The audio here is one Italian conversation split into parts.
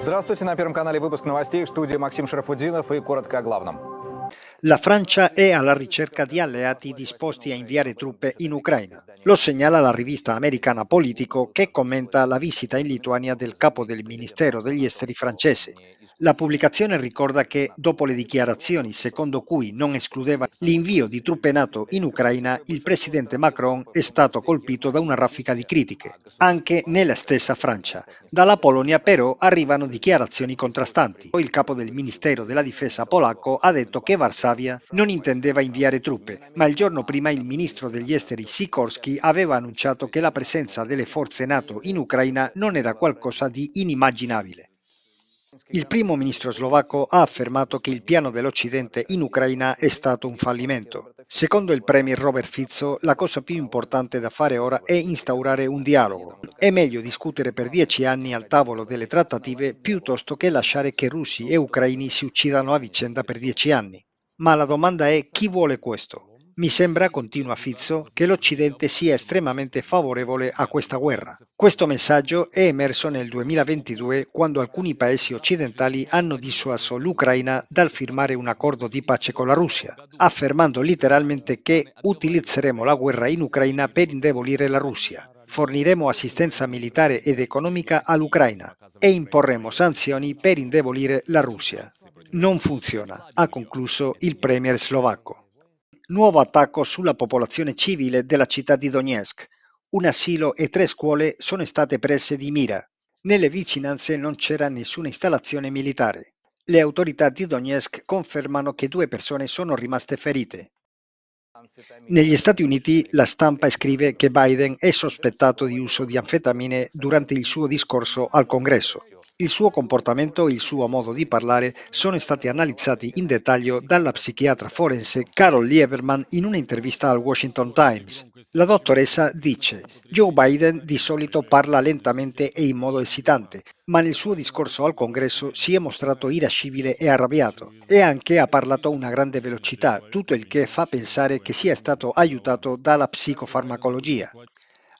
Здравствуйте, на Первом канале выпуск новостей в студии Максим Шарафудинов и коротко о главном. La Francia è alla ricerca di alleati disposti a inviare truppe in Ucraina. Lo segnala la rivista americana Politico che commenta la visita in Lituania del capo del Ministero degli Esteri francese. La pubblicazione ricorda che, dopo le dichiarazioni secondo cui non escludeva l'invio di truppe NATO in Ucraina, il presidente Macron è stato colpito da una raffica di critiche, anche nella stessa Francia. Dalla Polonia però arrivano dichiarazioni contrastanti. Il capo del Ministero della Difesa polacco ha detto che Varsavia Varsavia non intendeva inviare truppe, ma il giorno prima il ministro degli esteri Sikorsky aveva annunciato che la presenza delle forze NATO in Ucraina non era qualcosa di inimmaginabile. Il primo ministro slovacco ha affermato che il piano dell'Occidente in Ucraina è stato un fallimento. Secondo il premier Robert Fizzo, la cosa più importante da fare ora è instaurare un dialogo. È meglio discutere per dieci anni al tavolo delle trattative piuttosto che lasciare che russi e ucraini si uccidano a vicenda per dieci anni. Ma la domanda è chi vuole questo? Mi sembra, continua Fizzo, che l'Occidente sia estremamente favorevole a questa guerra. Questo messaggio è emerso nel 2022 quando alcuni paesi occidentali hanno dissuaso l'Ucraina dal firmare un accordo di pace con la Russia, affermando letteralmente che utilizzeremo la guerra in Ucraina per indebolire la Russia forniremo assistenza militare ed economica all'Ucraina e imporremo sanzioni per indebolire la Russia. Non funziona, ha concluso il premier slovacco. Nuovo attacco sulla popolazione civile della città di Donetsk. Un asilo e tre scuole sono state prese di mira. Nelle vicinanze non c'era nessuna installazione militare. Le autorità di Donetsk confermano che due persone sono rimaste ferite. Negli Stati Uniti la stampa scrive che Biden è sospettato di uso di anfetamine durante il suo discorso al Congresso. Il suo comportamento e il suo modo di parlare sono stati analizzati in dettaglio dalla psichiatra forense Carol Lieberman in un'intervista al Washington Times. La dottoressa dice, Joe Biden di solito parla lentamente e in modo esitante, ma nel suo discorso al congresso si è mostrato irascibile e arrabbiato e anche ha parlato a una grande velocità, tutto il che fa pensare che sia stato aiutato dalla psicofarmacologia.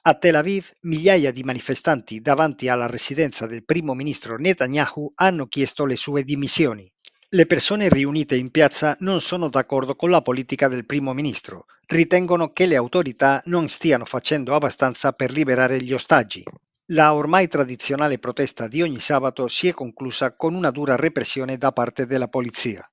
A Tel Aviv migliaia di manifestanti davanti alla residenza del primo ministro Netanyahu hanno chiesto le sue dimissioni. Le persone riunite in piazza non sono d'accordo con la politica del primo ministro, ritengono che le autorità non stiano facendo abbastanza per liberare gli ostaggi. La ormai tradizionale protesta di ogni sabato si è conclusa con una dura repressione da parte della polizia.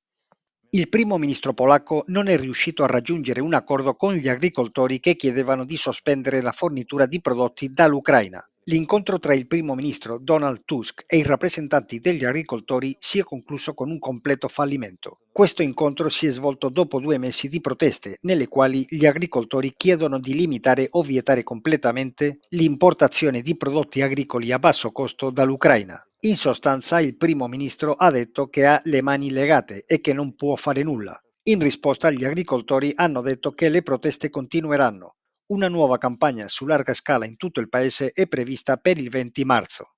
Il primo ministro polacco non è riuscito a raggiungere un accordo con gli agricoltori che chiedevano di sospendere la fornitura di prodotti dall'Ucraina. L'incontro tra il primo ministro Donald Tusk e i rappresentanti degli agricoltori si è concluso con un completo fallimento. Questo incontro si è svolto dopo due mesi di proteste, nelle quali gli agricoltori chiedono di limitare o vietare completamente l'importazione di prodotti agricoli a basso costo dall'Ucraina. In sostanza il primo ministro ha detto che ha le mani legate e che non può fare nulla. In risposta gli agricoltori hanno detto che le proteste continueranno. Una nuova campagna su larga scala in tutto il paese è prevista per il 20 marzo.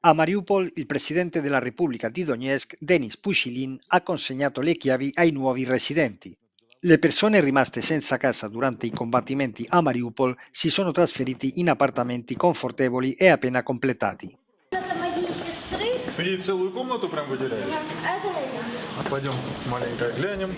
A Mariupol il presidente della Repubblica di Donetsk, Denis Pushilin, ha consegnato le chiavi ai nuovi residenti. Le persone rimaste senza casa durante i combattimenti a Mariupol si sono trasferiti in appartamenti confortevoli e appena completati. Ты ей целую комнату прям выделяешь? Нет, это я. А пойдем маленько глянем.